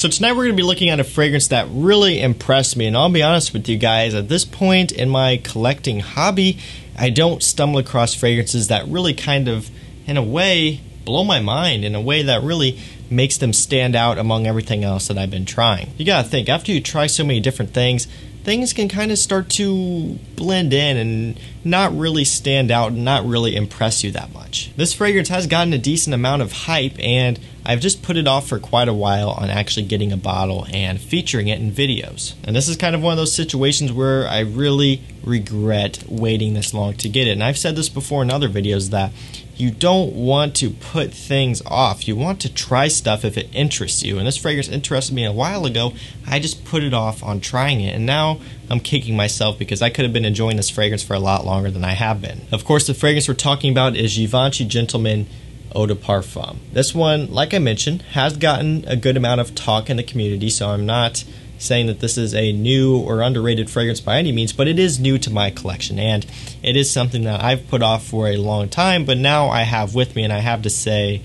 So tonight we're going to be looking at a fragrance that really impressed me. And I'll be honest with you guys, at this point in my collecting hobby, I don't stumble across fragrances that really kind of, in a way, blow my mind in a way that really makes them stand out among everything else that I've been trying. You gotta think, after you try so many different things, things can kind of start to blend in and not really stand out and not really impress you that much. This fragrance has gotten a decent amount of hype and I've just put it off for quite a while on actually getting a bottle and featuring it in videos. And this is kind of one of those situations where I really regret waiting this long to get it. And I've said this before in other videos that you don't want to put things off. You want to try stuff if it interests you. And this fragrance interested me a while ago. I just put it off on trying it. And now I'm kicking myself because I could have been enjoying this fragrance for a lot longer than I have been. Of course, the fragrance we're talking about is Givenchy Gentleman eau de parfum. This one, like I mentioned, has gotten a good amount of talk in the community, so I'm not saying that this is a new or underrated fragrance by any means, but it is new to my collection and it is something that I've put off for a long time, but now I have with me and I have to say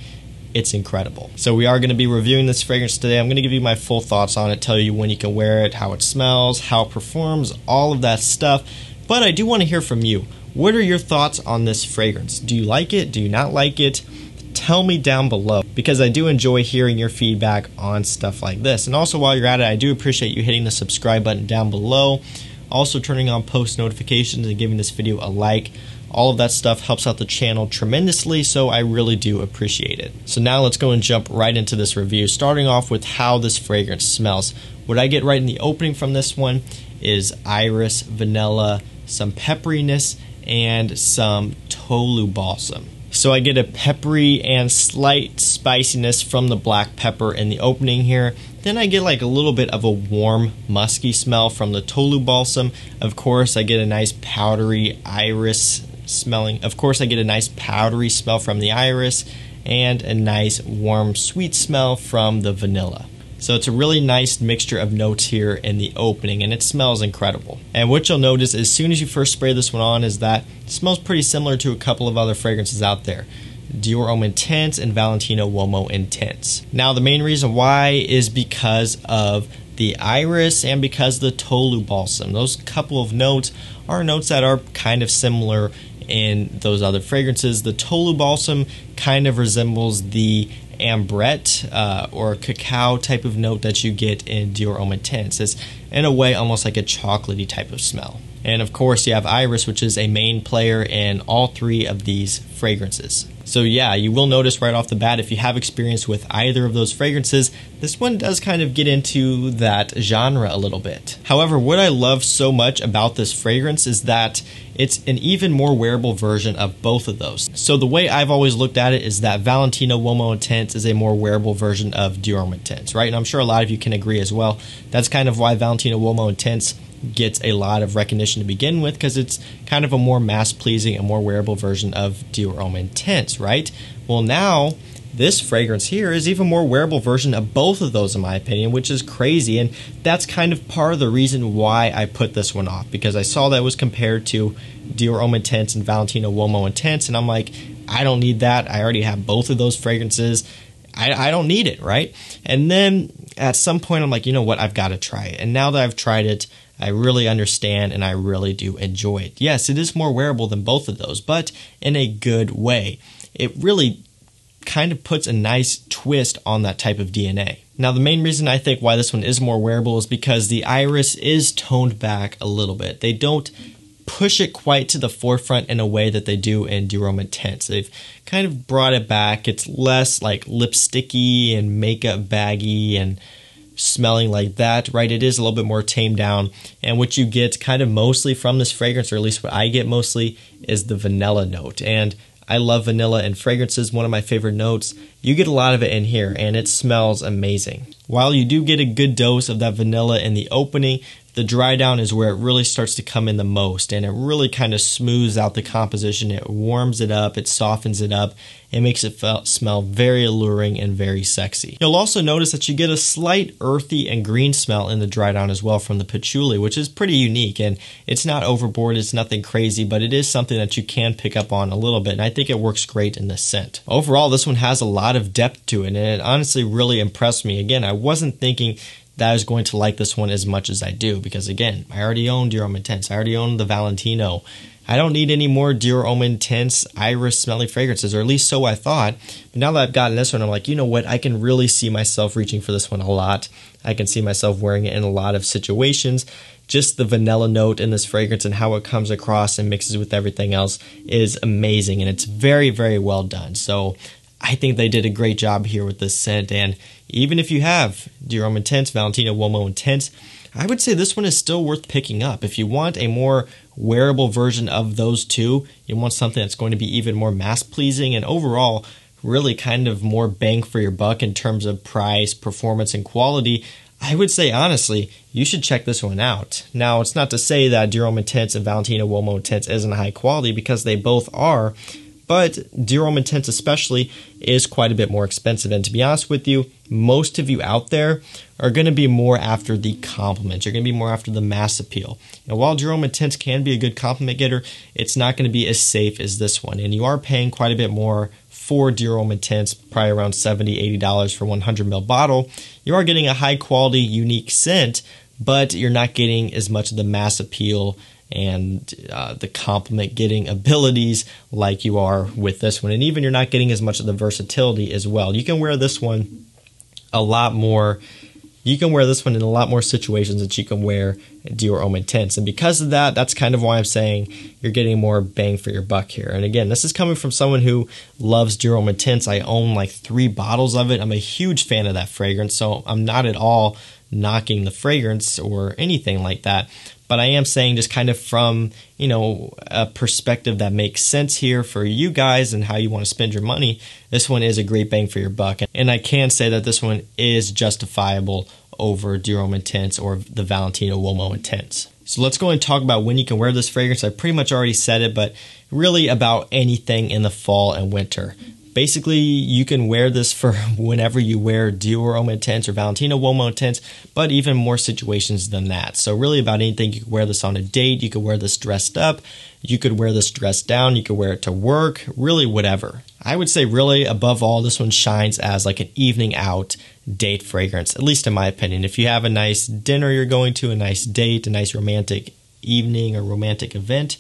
it's incredible. So we are going to be reviewing this fragrance today. I'm going to give you my full thoughts on it, tell you when you can wear it, how it smells, how it performs, all of that stuff. But I do want to hear from you. What are your thoughts on this fragrance? Do you like it? Do you not like it? tell me down below because I do enjoy hearing your feedback on stuff like this. And also, while you're at it, I do appreciate you hitting the subscribe button down below, also turning on post notifications and giving this video a like. All of that stuff helps out the channel tremendously, so I really do appreciate it. So now let's go and jump right into this review, starting off with how this fragrance smells. What I get right in the opening from this one is iris, vanilla, some pepperiness, and some tolu balsam. So I get a peppery and slight spiciness from the black pepper in the opening here. Then I get like a little bit of a warm musky smell from the Tolu balsam. Of course, I get a nice powdery iris smelling. Of course, I get a nice powdery smell from the iris and a nice warm sweet smell from the vanilla. So it's a really nice mixture of notes here in the opening and it smells incredible. And what you'll notice as soon as you first spray this one on is that it smells pretty similar to a couple of other fragrances out there. Dior Homme Intense and Valentino Uomo Intense. Now the main reason why is because of the iris and because the tolu balsam. Those couple of notes are notes that are kind of similar in those other fragrances. The tolu balsam kind of resembles the ambrette uh, or cacao type of note that you get in Dior Homme Intense. It's in a way almost like a chocolatey type of smell. And of course, you have Iris, which is a main player in all three of these fragrances. So, yeah, you will notice right off the bat if you have experience with either of those fragrances, this one does kind of get into that genre a little bit. However, what I love so much about this fragrance is that it's an even more wearable version of both of those. So, the way I've always looked at it is that Valentino Womo Intense is a more wearable version of Dior Intense, right? And I'm sure a lot of you can agree as well. That's kind of why Valentino Womo Intense gets a lot of recognition to begin with because it's kind of a more mass pleasing and more wearable version of Dior Homme Intense, right? Well, now this fragrance here is even more wearable version of both of those in my opinion which is crazy and that's kind of part of the reason why i put this one off because i saw that was compared to dior homme intense and valentino uomo intense and i'm like i don't need that i already have both of those fragrances I, I don't need it right and then at some point i'm like you know what i've got to try it and now that i've tried it I really understand and I really do enjoy it. Yes, it is more wearable than both of those, but in a good way. It really kind of puts a nice twist on that type of DNA. Now, the main reason I think why this one is more wearable is because the iris is toned back a little bit. They don't push it quite to the forefront in a way that they do in Duroma Intense. They've kind of brought it back. It's less like lipsticky and makeup baggy and smelling like that, right? It is a little bit more tamed down. And what you get kind of mostly from this fragrance, or at least what I get mostly, is the vanilla note. And I love vanilla and fragrances, one of my favorite notes. You get a lot of it in here and it smells amazing. While you do get a good dose of that vanilla in the opening, the dry down is where it really starts to come in the most and it really kind of smooths out the composition. It warms it up, it softens it up, it makes it smell very alluring and very sexy. You'll also notice that you get a slight earthy and green smell in the dry down as well from the patchouli, which is pretty unique and it's not overboard, it's nothing crazy, but it is something that you can pick up on a little bit and I think it works great in the scent. Overall, this one has a lot of depth to it and it honestly really impressed me. Again, I wasn't thinking that is going to like this one as much as I do because again, I already own Dear Omen Tense. I already own the Valentino. I don't need any more Dear Omen Tense iris smelly fragrances, or at least so I thought. But now that I've gotten this one, I'm like, you know what? I can really see myself reaching for this one a lot. I can see myself wearing it in a lot of situations. Just the vanilla note in this fragrance and how it comes across and mixes with everything else is amazing and it's very, very well done. So I think they did a great job here with this scent, And even if you have Jerome Intense, Valentino Womo Intense, I would say this one is still worth picking up. If you want a more wearable version of those two, you want something that's going to be even more mass pleasing and overall really kind of more bang for your buck in terms of price, performance, and quality. I would say honestly, you should check this one out. Now, it's not to say that Jerome Intense and Valentino Womo Intense isn't high quality because they both are but Duroman Intense, especially is quite a bit more expensive. And to be honest with you, most of you out there are going to be more after the compliments. You're going to be more after the mass appeal. And while Duroman Intense can be a good compliment getter, it's not going to be as safe as this one. And you are paying quite a bit more for Duroman Intense, probably around $70, $80 for 100 ml bottle. You are getting a high quality, unique scent, but you're not getting as much of the mass appeal and uh, the complement getting abilities like you are with this one. And even you're not getting as much of the versatility as well. You can wear this one a lot more. You can wear this one in a lot more situations that you can wear Dior Omen Tints. And because of that, that's kind of why I'm saying you're getting more bang for your buck here. And again, this is coming from someone who loves Dior Omen Tints. I own like three bottles of it. I'm a huge fan of that fragrance, so I'm not at all knocking the fragrance or anything like that but I am saying just kind of from you know a perspective that makes sense here for you guys and how you want to spend your money. This one is a great bang for your buck, and I can say that this one is justifiable over Durome Intense or the Valentino Womo Intense. So let's go and talk about when you can wear this fragrance. I pretty much already said it, but really about anything in the fall and winter. Basically, you can wear this for whenever you wear Dior Homme Intense or Valentino Womo Intense, but even more situations than that. So really about anything, you can wear this on a date, you could wear this dressed up, you could wear this dressed down, you could wear it to work, really whatever. I would say really above all, this one shines as like an evening out date fragrance, at least in my opinion. If you have a nice dinner you're going to, a nice date, a nice romantic evening or romantic event,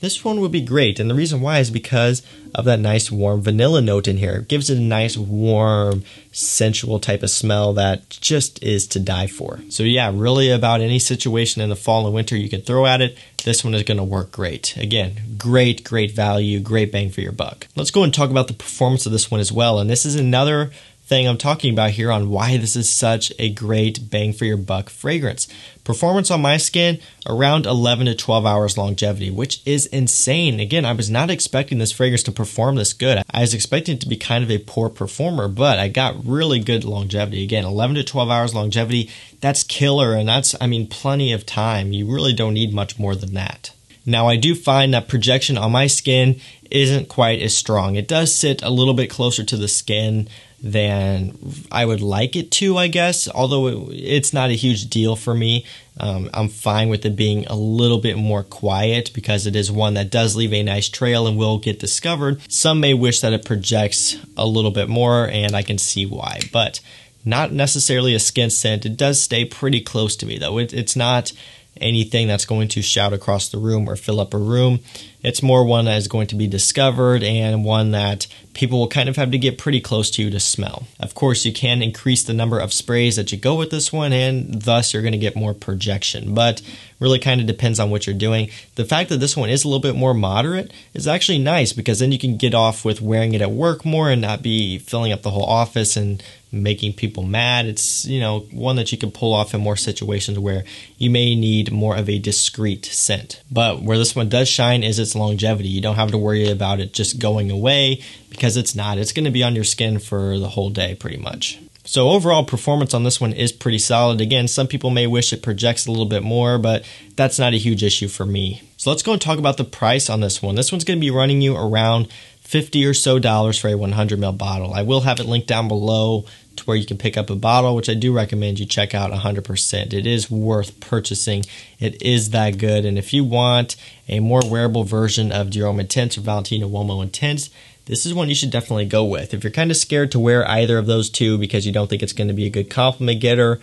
this one would be great, and the reason why is because of that nice warm vanilla note in here. It gives it a nice warm, sensual type of smell that just is to die for. So yeah, really about any situation in the fall and winter you can throw at it, this one is gonna work great. Again, great, great value, great bang for your buck. Let's go and talk about the performance of this one as well, and this is another thing I'm talking about here on why this is such a great bang for your buck fragrance. Performance on my skin around 11 to 12 hours longevity, which is insane. Again, I was not expecting this fragrance to perform this good. I was expecting it to be kind of a poor performer, but I got really good longevity. Again, 11 to 12 hours longevity, that's killer. And that's, I mean, plenty of time. You really don't need much more than that. Now, I do find that projection on my skin isn't quite as strong. It does sit a little bit closer to the skin, than I would like it to, I guess. Although it's not a huge deal for me, um, I'm fine with it being a little bit more quiet because it is one that does leave a nice trail and will get discovered. Some may wish that it projects a little bit more, and I can see why, but not necessarily a skin scent. It does stay pretty close to me, though. It, it's not anything that's going to shout across the room or fill up a room. It's more one that is going to be discovered and one that people will kind of have to get pretty close to to smell. Of course, you can increase the number of sprays that you go with this one and thus you're going to get more projection, but really kind of depends on what you're doing. The fact that this one is a little bit more moderate is actually nice because then you can get off with wearing it at work more and not be filling up the whole office and making people mad. It's, you know, one that you can pull off in more situations where you may need more of a discreet scent. But where this one does shine is its longevity. You don't have to worry about it just going away because it's not. It's going to be on your skin for the whole day pretty much. So overall performance on this one is pretty solid. Again, some people may wish it projects a little bit more, but that's not a huge issue for me. So let's go and talk about the price on this one. This one's going to be running you around 50 or so dollars for a 100 ml bottle. I will have it linked down below to where you can pick up a bottle, which I do recommend you check out 100%. It is worth purchasing. It is that good. And if you want a more wearable version of Jerome Intense or Valentino Uomo Intense, this is one you should definitely go with. If you're kind of scared to wear either of those two because you don't think it's going to be a good compliment getter,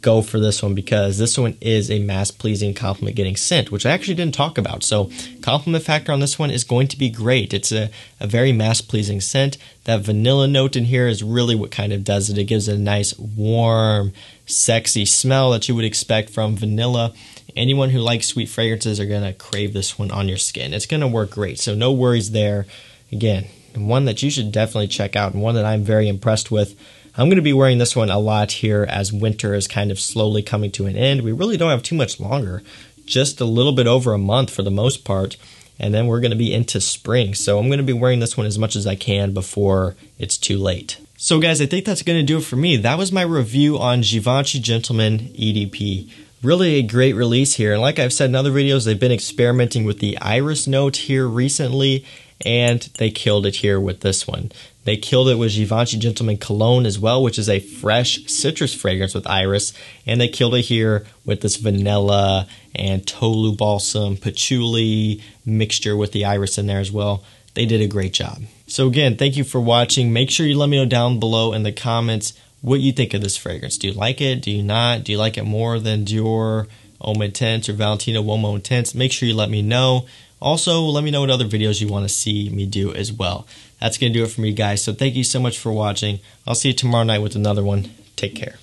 go for this one because this one is a mass pleasing compliment getting scent, which I actually didn't talk about. So, compliment factor on this one is going to be great. It's a, a very mass pleasing scent. That vanilla note in here is really what kind of does it. It gives it a nice, warm, sexy smell that you would expect from vanilla. Anyone who likes sweet fragrances are going to crave this one on your skin. It's going to work great. So, no worries there. Again, one that you should definitely check out and one that I'm very impressed with. I'm going to be wearing this one a lot here as winter is kind of slowly coming to an end. We really don't have too much longer, just a little bit over a month for the most part. And then we're going to be into spring. So I'm going to be wearing this one as much as I can before it's too late. So guys, I think that's going to do it for me. That was my review on Givenchy Gentleman EDP really a great release here. And like I've said in other videos, they've been experimenting with the iris note here recently, and they killed it here with this one. They killed it with Givenchy Gentleman Cologne as well, which is a fresh citrus fragrance with iris, and they killed it here with this vanilla and tolu balsam patchouli mixture with the iris in there as well. They did a great job. So again, thank you for watching. Make sure you let me know down below in the comments what you think of this fragrance. Do you like it? Do you not? Do you like it more than Dior Homme Intense or Valentino Uomo Intense? Make sure you let me know. Also, let me know what other videos you want to see me do as well. That's going to do it for me, guys. So thank you so much for watching. I'll see you tomorrow night with another one. Take care.